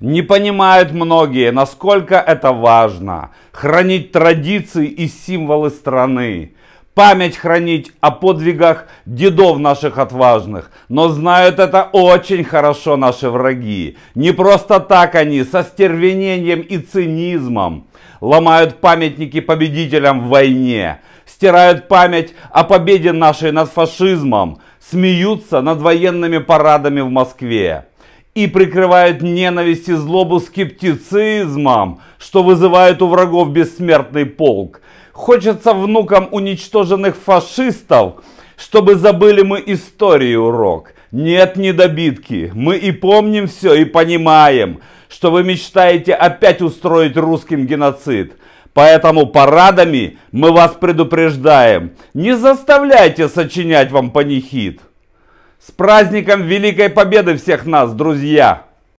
Не понимают многие, насколько это важно. Хранить традиции и символы страны. Память хранить о подвигах дедов наших отважных. Но знают это очень хорошо наши враги. Не просто так они, со стервенением и цинизмом. Ломают памятники победителям в войне. Стирают память о победе нашей над фашизмом. Смеются над военными парадами в Москве и прикрывают ненависть и злобу скептицизмом, что вызывает у врагов бессмертный полк. Хочется внукам уничтоженных фашистов, чтобы забыли мы историю урок. Нет недобитки, мы и помним все, и понимаем, что вы мечтаете опять устроить русским геноцид. Поэтому парадами мы вас предупреждаем, не заставляйте сочинять вам панихид. С праздником Великой Победы всех нас, друзья!